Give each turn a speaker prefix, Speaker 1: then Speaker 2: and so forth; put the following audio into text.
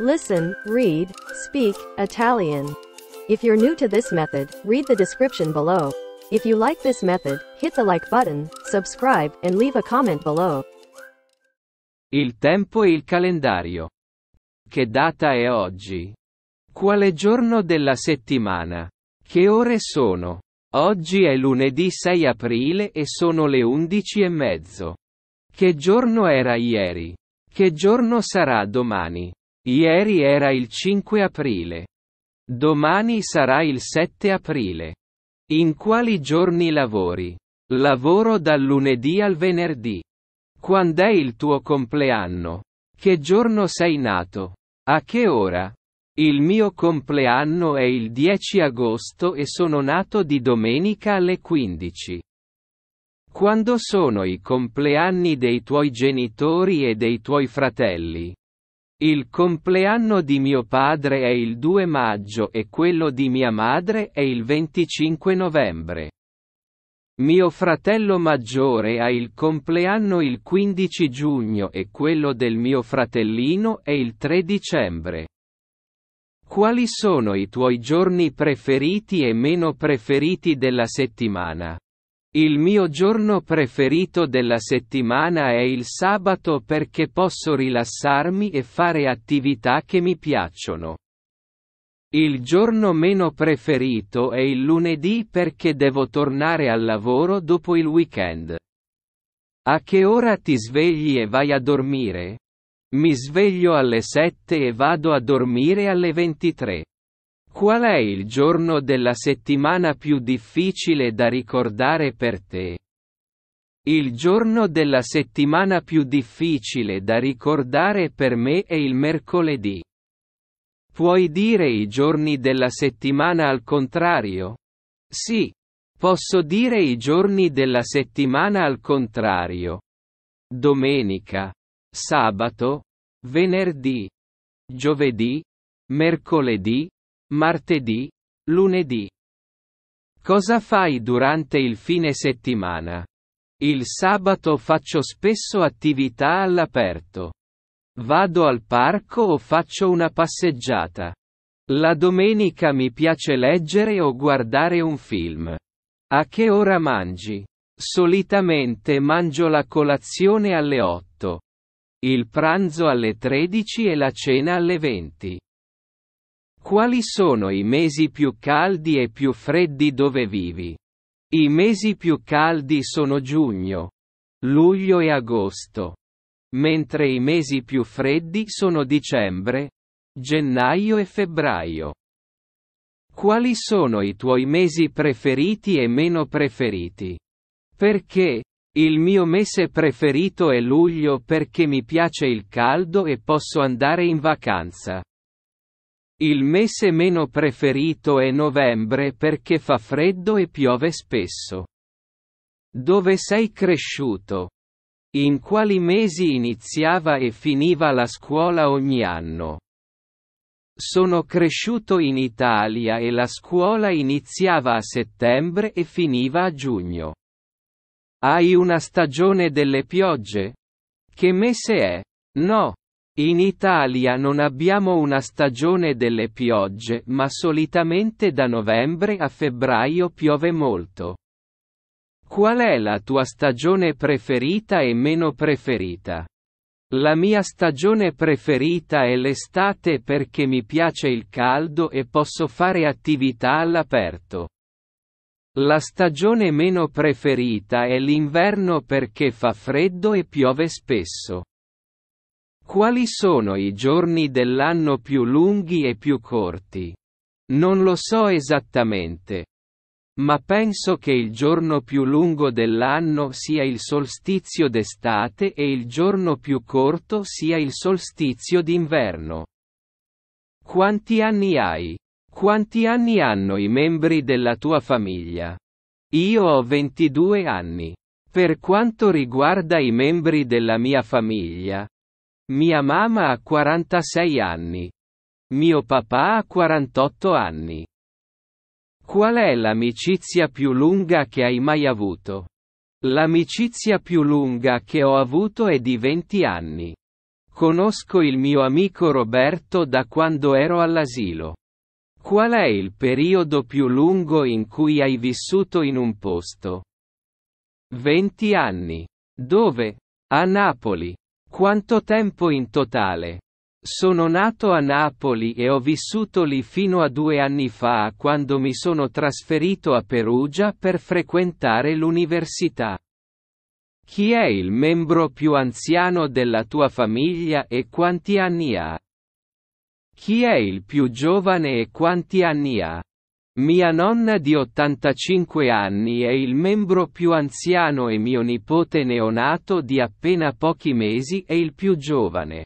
Speaker 1: Listen, read, speak, Italian. If you're new to this method, read the description below. If you like this method, hit the like button, subscribe, and leave a comment below. Il tempo e il calendario. Che data è oggi? Quale giorno della settimana? Che ore sono? Oggi è lunedì 6 aprile e sono le 11 e mezzo. Che giorno era ieri? Che giorno sarà domani? Ieri era il 5 aprile. Domani sarà il 7 aprile. In quali giorni lavori? Lavoro dal lunedì al venerdì. Quando è il tuo compleanno? Che giorno sei nato? A che ora? Il mio compleanno è il 10 agosto e sono nato di domenica alle 15. Quando sono i compleanni dei tuoi genitori e dei tuoi fratelli? Il compleanno di mio padre è il 2 maggio e quello di mia madre è il 25 novembre. Mio fratello maggiore ha il compleanno il 15 giugno e quello del mio fratellino è il 3 dicembre. Quali sono i tuoi giorni preferiti e meno preferiti della settimana? Il mio giorno preferito della settimana è il sabato perché posso rilassarmi e fare attività che mi piacciono. Il giorno meno preferito è il lunedì perché devo tornare al lavoro dopo il weekend. A che ora ti svegli e vai a dormire? Mi sveglio alle 7 e vado a dormire alle 23. Qual è il giorno della settimana più difficile da ricordare per te? Il giorno della settimana più difficile da ricordare per me è il mercoledì. Puoi dire i giorni della settimana al contrario? Sì. Posso dire i giorni della settimana al contrario. Domenica. Sabato. Venerdì. Giovedì. Mercoledì martedì, lunedì. Cosa fai durante il fine settimana? Il sabato faccio spesso attività all'aperto. Vado al parco o faccio una passeggiata. La domenica mi piace leggere o guardare un film. A che ora mangi? Solitamente mangio la colazione alle 8. Il pranzo alle 13 e la cena alle 20. Quali sono i mesi più caldi e più freddi dove vivi? I mesi più caldi sono giugno, luglio e agosto, mentre i mesi più freddi sono dicembre, gennaio e febbraio. Quali sono i tuoi mesi preferiti e meno preferiti? Perché? Il mio mese preferito è luglio perché mi piace il caldo e posso andare in vacanza. Il mese meno preferito è novembre perché fa freddo e piove spesso. Dove sei cresciuto? In quali mesi iniziava e finiva la scuola ogni anno? Sono cresciuto in Italia e la scuola iniziava a settembre e finiva a giugno. Hai una stagione delle piogge? Che mese è? No, in Italia non abbiamo una stagione delle piogge ma solitamente da novembre a febbraio piove molto. Qual è la tua stagione preferita e meno preferita? La mia stagione preferita è l'estate perché mi piace il caldo e posso fare attività all'aperto. La stagione meno preferita è l'inverno perché fa freddo e piove spesso. Quali sono i giorni dell'anno più lunghi e più corti? Non lo so esattamente. Ma penso che il giorno più lungo dell'anno sia il solstizio d'estate e il giorno più corto sia il solstizio d'inverno. Quanti anni hai? Quanti anni hanno i membri della tua famiglia? Io ho 22 anni. Per quanto riguarda i membri della mia famiglia, mia mamma ha 46 anni. Mio papà ha 48 anni. Qual è l'amicizia più lunga che hai mai avuto? L'amicizia più lunga che ho avuto è di 20 anni. Conosco il mio amico Roberto da quando ero all'asilo. Qual è il periodo più lungo in cui hai vissuto in un posto? 20 anni. Dove? A Napoli. Quanto tempo in totale? Sono nato a Napoli e ho vissuto lì fino a due anni fa quando mi sono trasferito a Perugia per frequentare l'università. Chi è il membro più anziano della tua famiglia e quanti anni ha? Chi è il più giovane e quanti anni ha? Mia nonna di 85 anni è il membro più anziano e mio nipote neonato di appena pochi mesi è il più giovane.